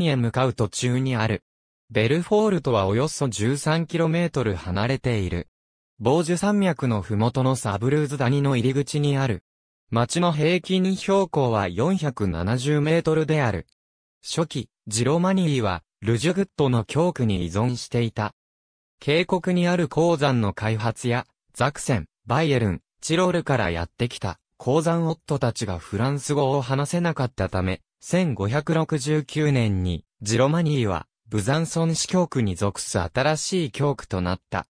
へ向かう途中にある。ベルフォールとはおよそ 13km 離れている。ジュ山脈の麓のサブルーズ谷の入り口にある。町の平均標高は470メートルである。初期、ジロマニーは、ルジュグッドの教区に依存していた。渓谷にある鉱山の開発や、ザクセン、バイエルン、チロルからやってきた、鉱山夫たちがフランス語を話せなかったため、1569年に、ジロマニーは、ブザンソン市教区に属す新しい教区となった。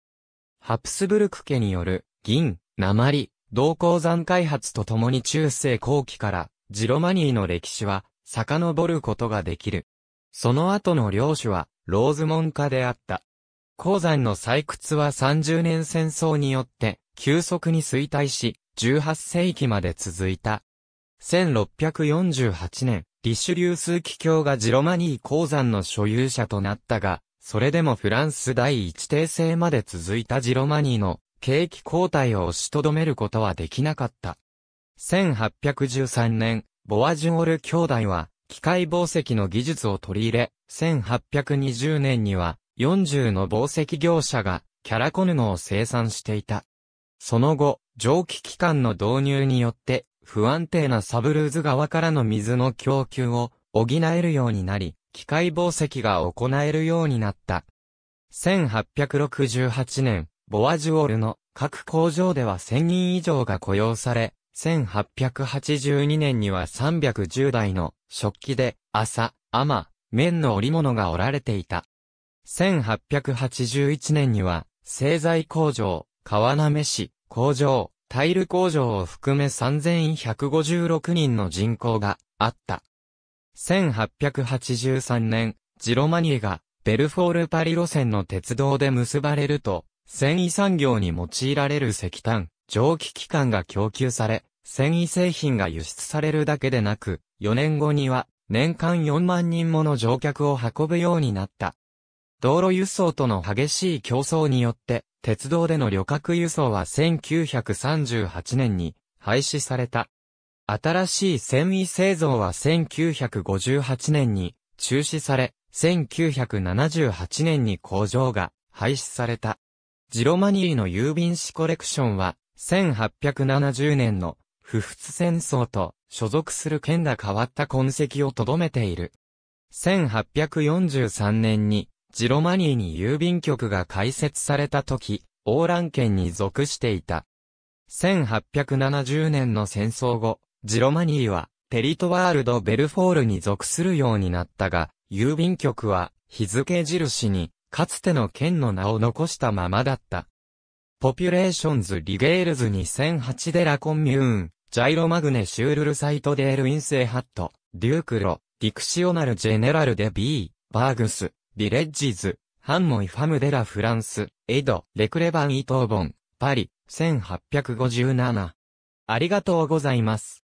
ハプスブルク家による、銀、鉛、銅鉱山開発とともに中世後期から、ジロマニーの歴史は、遡ることができる。その後の領主は、ローズモン家であった。鉱山の採掘は30年戦争によって、急速に衰退し、18世紀まで続いた。1648年、リシュリュースキ教がジロマニー鉱山の所有者となったが、それでもフランス第一帝政まで続いたジロマニーの景気交代を押しとどめることはできなかった。1813年、ボアジュオル兄弟は、機械宝石の技術を取り入れ、1820年には、40の宝石業者が、キャラコヌ布を生産していた。その後、蒸気機関の導入によって、不安定なサブルーズ川からの水の供給を補えるようになり、機械防石が行えるようになった。1868年、ボアジュオルの各工場では1000人以上が雇用され、1882年には310台の食器で麻、甘、綿の織物が織られていた。1881年には製材工場、川滑市工場、タイル工場を含め3156人の人口があった。1883年、ジロマニエがベルフォールパリ路線の鉄道で結ばれると、繊維産業に用いられる石炭、蒸気機関が供給され、繊維製品が輸出されるだけでなく、4年後には年間4万人もの乗客を運ぶようになった。道路輸送との激しい競争によって、鉄道での旅客輸送は1938年に廃止された。新しい繊維製造は1958年に中止され、1978年に工場が廃止された。ジロマニーの郵便誌コレクションは、1870年の不仏戦争と所属する県が変わった痕跡を留めている。1843年にジロマニーに郵便局が開設された時、オーラン県に属していた。1870年の戦争後、ジロマニーは、テリトワールド・ベルフォールに属するようになったが、郵便局は、日付印に、かつての県の名を残したままだった。ポピュレーションズ・リゲールズ2008デラコンミューン、ジャイロマグネシュールルサイトデール・インセイハット、デュークロ、ディクシオナル・ジェネラル・デ・ビー、バーグス。ビレッジズ、ハンモイファムデラフランス、エド、レクレバンイトーボン、パリ、1857。ありがとうございます。